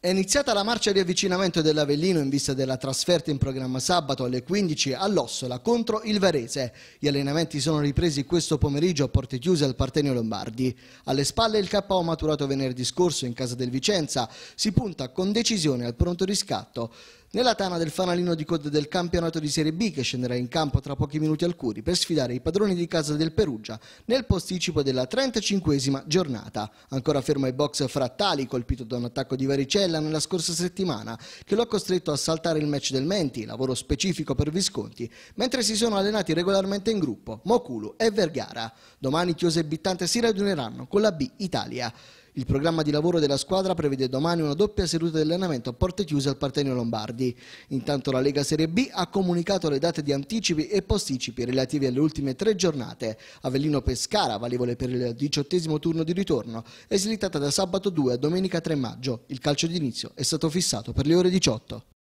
È iniziata la marcia di avvicinamento dell'Avellino in vista della trasferta in programma sabato alle 15 all'Ossola contro il Varese. Gli allenamenti sono ripresi questo pomeriggio a porte chiuse al Partenio Lombardi. Alle spalle il KO maturato venerdì scorso in casa del Vicenza si punta con decisione al pronto riscatto nella tana del fanalino di coda del campionato di Serie B che scenderà in campo tra pochi minuti al Curi per sfidare i padroni di casa del Perugia nel posticipo della 35esima giornata. Ancora fermo ai box Frattali, colpito da un attacco di varicella nella scorsa settimana che lo ha costretto a saltare il match del Menti, lavoro specifico per Visconti, mentre si sono allenati regolarmente in gruppo Mokulu e Vergara. Domani Chiose e Bittante si raduneranno con la B Italia. Il programma di lavoro della squadra prevede domani una doppia seduta di allenamento a porte chiuse al Partenio Lombardi. Intanto la Lega Serie B ha comunicato le date di anticipi e posticipi relativi alle ultime tre giornate. Avellino Pescara, valevole per il diciottesimo turno di ritorno, esitata da sabato 2 a domenica 3 maggio. Il calcio d'inizio è stato fissato per le ore 18.